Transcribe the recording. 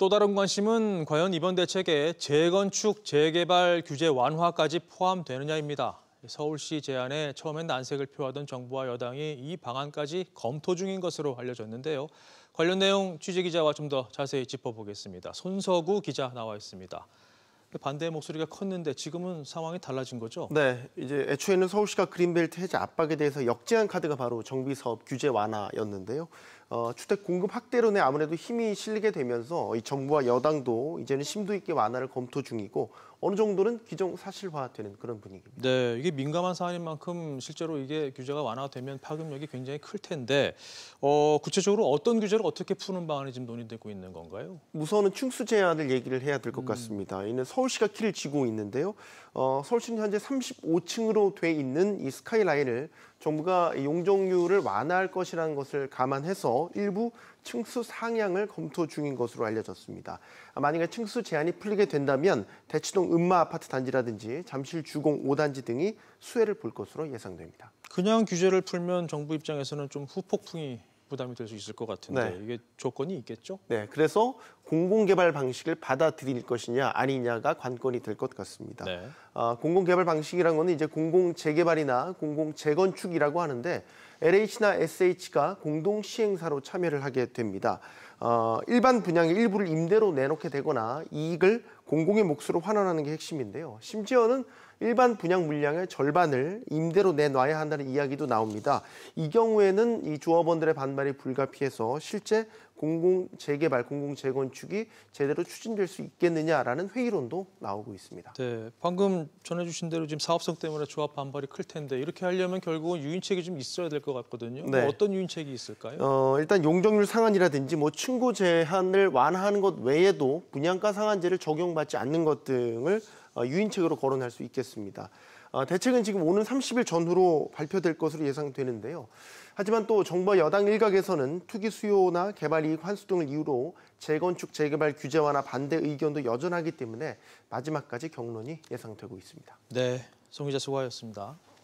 또 다른 관심은 과연 이번 대책에 재건축, 재개발 규제 완화까지 포함되느냐입니다. 서울시 제안에 처음엔 난색을 표하던 정부와 여당이 이 방안까지 검토 중인 것으로 알려졌는데요. 관련 내용 취재기자와 좀 더 자세히 짚어보겠습니다. 손서구 기자 나와 있습니다. 반대의 목소리가 컸는데 지금은 상황이 달라진 거죠? 네, 이제 애초에는 서울시가 그린벨트 해제 압박에 대해서 역제한 카드가 바로 정비사업 규제 완화였는데요. 어, 주택 공급 확대론에 아무래도 힘이 실리게 되면서 이 정부와 여당도 이제는 심도 있게 완화를 검토 중이고 어느 정도는 기정 사실화되는 그런 분위기입니다. 네, 이게 민감한 사안인 만큼 실제로 이게 규제가 완화되면 파급력이 굉장히 클 텐데 어, 구체적으로 어떤 규제를 어떻게 푸는 방안이 지금 논의되고 있는 건가요? 우선은 충수 제한을 얘기를 해야 될것 음. 같습니다. 이는 서울시가 키를 쥐고 있는데요. 어, 서울시는 현재 35층으로 돼 있는 이 스카이라인을 정부가 용적률을 완화할 것이라는 것을 감안해서 일부 층수 상향을 검토 중인 것으로 알려졌습니다. 만약에 층수 제한이 풀리게 된다면 대치동 음마 아파트 단지라든지 잠실 주공 5단지 등이 수혜를 볼 것으로 예상됩니다. 그냥 규제를 풀면 정부 입장에서는 좀 후폭풍이 부담이 될 수 있을 것 같은데 네. 이게 조건이 있겠죠? 네, 그래서 공공개발 방식을 받아들일 것이냐 아니냐가 관건이 될 것 같습니다. 네. 아, 공공개발 방식이라는 것은 이제 공공재개발이나 공공재건축이라고 하는데 LH나 SH가 공동 시행사로 참여를 하게 됩니다. 어, 일반 분양의 일부를 임대로 내놓게 되거나 이익을 공공의 몫으로 환원하는 게 핵심인데요. 심지어는 일반 분양 물량의 절반을 임대로 내놔야 한다는 이야기도 나옵니다. 이 경우에는 이 조합원들의 반발이 불가피해서 실제 공공 재개발, 공공 재건축이 제대로 추진될 수 있겠느냐라는 회의론도 나오고 있습니다. 네, 방금 전해주신 대로 지금 사업성 때문에 조합 반발이 클 텐데 이렇게 하려면 결국은 유인책이 좀 있어야 될 것 같거든요. 뭐 네. 뭐 어떤 유인책이 있을까요? 어, 일단 용적률 상한이라든지 뭐 층고 제한을 완화하는 것 외에도 분양가 상한제를 적용받지 않는 것 등을 어, 유인책으로 거론할 수 있겠습니다. 아, 대책은 지금 오는 30일 전후로 발표될 것으로 예상되는데요. 하지만 또 정부와 여당 일각에서는 투기 수요나 개발 이익 환수 등을 이유로 재건축, 재개발 규제 완화 반대 의견도 여전하기 때문에 마지막까지 경론이 예상되고 있습니다. 네, 송 기자 수고하셨습니다.